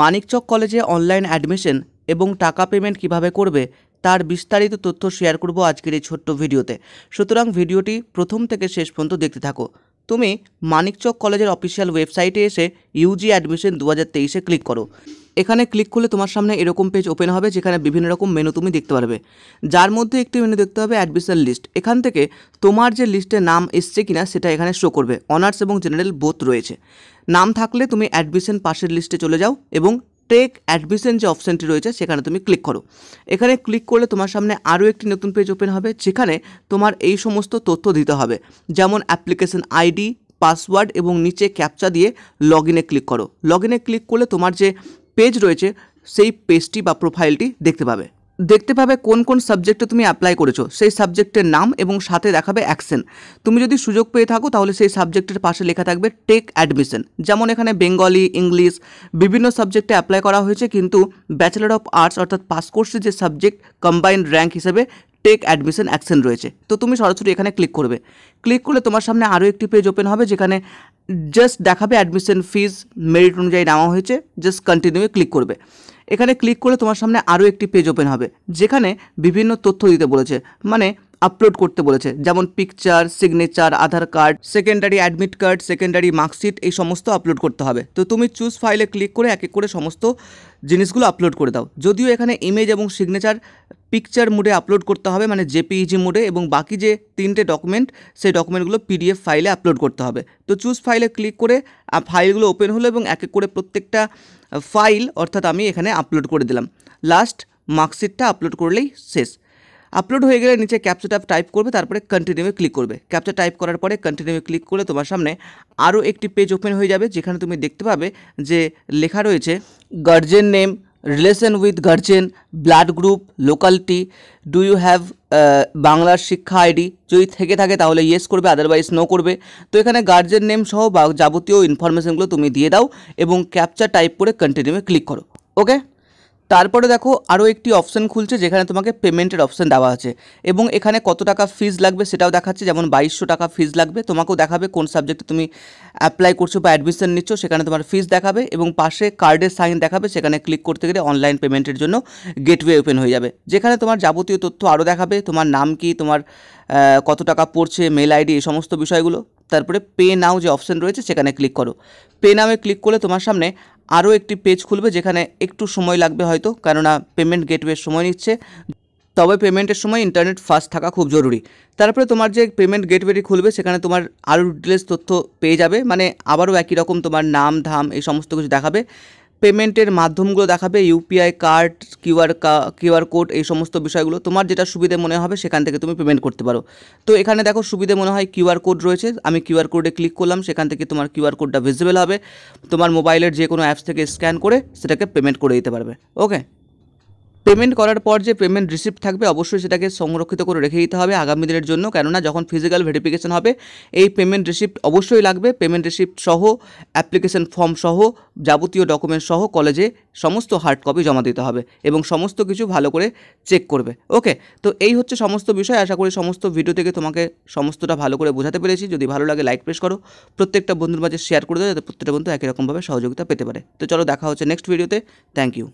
মানিকচক কলেজে online admission এবং টাকা পেমেন্ট কিভাবে করবে তার বিস্তারিত তথ্য শেয়ার করব আজকের এই ছোট্ট ভিডিওতে সুতরাং ভিডিওটি প্রথম থেকে শেষ পর্যন্ত দেখতে থাকো তুমি মানিকচক কলেজের অফিসিয়াল ওয়েবসাইটে এসে ইউজি অ্যাডমিশন দু হাজার তেইশে ক্লিক করো এখানে ক্লিক করলে তোমার সামনে এরকম পেজ ওপেন হবে যেখানে বিভিন্ন রকম মেনু তুমি দেখতে পারবে যার মধ্যে একটি মেনু দেখতে হবে অ্যাডমিশন লিস্ট এখান থেকে তোমার যে লিস্টে নাম এসছে কিনা সেটা এখানে শো করবে অনার্স এবং জেনারেল বোথ রয়েছে নাম থাকলে তুমি অ্যাডমিশন পাশের লিস্টে চলে যাও এবং টেক অ্যাডমিশন যে অপশানটি রয়েছে সেখানে তুমি ক্লিক করো এখানে ক্লিক করলে তোমার সামনে আরও একটি নতুন পেজ ওপেন হবে যেখানে তোমার এই সমস্ত তথ্য দিতে হবে যেমন অ্যাপ্লিকেশন আইডি পাসওয়ার্ড এবং নিচে ক্যাপচা দিয়ে লগ ইনে ক্লিক করো লগ ইনে ক্লিক করলে তোমার যে পেজ রয়েছে সেই পেজটি বা প্রোফাইলটি দেখতে পাবে দেখতে পাবে কোন কোন সাবজেক্টে তুমি অ্যাপ্লাই করেছো সেই সাবজেক্টের নাম এবং সাথে দেখাবে অ্যাকশন তুমি যদি সুযোগ পেয়ে থাকো তাহলে সেই সাবজেক্টের পাশে লেখা থাকবে টেক অ্যাডমিশন যেমন এখানে বেঙ্গলি ইংলিশ বিভিন্ন সাবজেক্টে অ্যাপ্লাই করা হয়েছে কিন্তু ব্যাচেলর অফ আর্টস অর্থাৎ পাস কোর্সের যে সাবজেক্ট কম্বাইন্ড র্যাঙ্ক হিসেবে টেক অ্যাডমিশন অ্যাকশন রয়েছে তো তুমি সরাসরি এখানে ক্লিক করবে ক্লিক করলে তোমার সামনে আরও একটি পেজ ওপেন হবে যেখানে জাস্ট দেখাবে অ্যাডমিশন ফিজ মেরিট অনুযায়ী নেওয়া হয়েছে জাস্ট কন্টিনিউয়ে ক্লিক করবে এখানে ক্লিক করলে তোমার সামনে আরও একটি পেজ ওপেন হবে যেখানে বিভিন্ন তথ্য দিতে বলেছে মানে আপলোড করতে বলেছে যেমন picture signature Aadhaar card secondary admit card secondary marksheet এই সমস্ত আপলোড করতে হবে তো তুমি চুজ ফাইলে ক্লিক করে এক এক করে সমস্ত জিনিসগুলো আপলোড করে দাও যদিও এখানে ইমেজ এবং সিগনেচার পিকচার মোডে আপলোড করতে হবে মানে জেপিইজি মোডে e এবং বাকি যে তিনটে ডকুমেন্ট সেই ডকুমেন্টগুলো পিডিএফ ফাইলে আপলোড করতে হবে তো চুজ ফাইলে ক্লিক করে ফাইলগুলো ওপেন হলো এবং এক এক করে প্রত্যেকটা ফাইল অর্থাৎ আমি এখানে আপলোড করে দিলাম লাস্ট মার্কশিটটা আপলোড করলেই শেষ আপলোড হয়ে গেলে নিচে ক্যাপচাটা টাইপ করবে তারপরে কন্টিনিউয়ে ক্লিক করবে ক্যাপচা টাইপ করার পরে কন্টিনিউয়ে ক্লিক করলে তোমার সামনে আরও একটি পেজ ওপেন হয়ে যাবে যেখানে তুমি দেখতে পাবে যে লেখা রয়েছে guardian name relation with guardian blood group locality do you have বাংলার শিক্ষা আইডি যদি থেকে থাকে তাহলে ইয়েস করবে আদারওয়াইজ নো করবে তো এখানে গার্জেন নেম সহ যাবতীয় ইনফরমেশনগুলো তুমি দিয়ে দাও এবং ক্যাপচার টাইপ করে কন্টিনিউয়ে ক্লিক করো ওকে তারপরে দেখো আরও একটি অপশন খুলছে যেখানে তোমাকে পেমেন্টের অপশন দেওয়া আছে এবং এখানে কত টাকা ফিজ লাগবে সেটাও দেখাচ্ছে যেমন বাইশশো টাকা ফিজ লাগবে তোমাকেও দেখাবে কোন সাবজেক্টে তুমি অ্যাপ্লাই করছো বা অ্যাডমিশন নিচ্ছ সেখানে তোমার ফিজ দেখাবে এবং পাশে কার্ডের সাইন দেখাবে সেখানে ক্লিক করতে গেলে অনলাইন পেমেন্টের জন্য গেটওয়ে ওপেন হয়ে যাবে যেখানে তোমার যাবতীয় তথ্য আরও দেখাবে তোমার নাম কি তোমার কত টাকা পড়ছে মেল আইডি এই সমস্ত বিষয়গুলো তারপরে পে নাও যে অপশান রয়েছে সেখানে ক্লিক করো পে নামে ক্লিক করলে তোমার সামনে আরও একটি পেজ খুলবে যেখানে একটু সময় লাগবে হয়তো কেননা পেমেন্ট গেটওয়ে সময় নিচ্ছে তবে পেমেন্টের সময় ইন্টারনেট ফাস্ট থাকা খুব জরুরি তারপরে তোমার যে পেমেন্ট গেটওয়েটি খুলবে সেখানে তোমার আরও ডিটেলস তথ্য পেয়ে যাবে মানে আবারও একই রকম তোমার নাম ধাম এই সমস্ত কিছু দেখাবে পেমেন্টের মাধ্যমগুলো দেখাবে UPI card QR QR code এই সমস্ত বিষয়গুলো তোমার যেটা সুবিধে মনে হবে সেখান থেকে তুমি পেমেন্ট করতে পারো তো এখানে দেখো সুবিধে মনে হয় কিউআর কোড রয়েছে আমি কিউআর কোডে ক্লিক করলাম সেখান থেকে তোমার কিউআর কোডটা ভিজিবল হবে তোমার মোবাইলের যে কোনো অ্যাপস থেকে স্ক্যান করে সেটাকে পেমেন্ট করে দিতে পারবে ওকে পেমেন্ট করার পর যে পেমেন্ট রিসিপ্ট থাকবে অবশ্যই সেটাকে সংরক্ষিত করে রেখে দিতে হবে আগামী দিনের জন্য কেননা যখন ফিজিক্যাল ভেরিফিকেশন হবে এই পেমেন্ট রিসিপ্ট অবশ্যই লাগবে পেমেন্ট রিসিপ্ট সহ অ্যাপ্লিকেশন ফর্ম সহ যাবতীয় ডকুমেন্ট সহ কলেজে সমস্ত হার্ড কপি জমা দিতে হবে এবং সমস্ত কিছু ভালো করে চেক করবে ওকে তো এই হচ্ছে সমস্ত বিষয় আশা করি সমস্ত ভিডিও থেকে তোমাকে সমস্তটা ভালো করে বোঝাতে পেরেছি যদি ভালো লাগে লাইক প্রেস করো প্রত্যেকটা বন্ধুর মাঝে শেয়ার করে দেবে যাতে প্রত্যেকটা বন্ধু একই রকমভাবে সহযোগিতা পেতে পারে তো চলো দেখা হচ্ছে নেক্সট ভিডিওতে থ্যাংক ইউ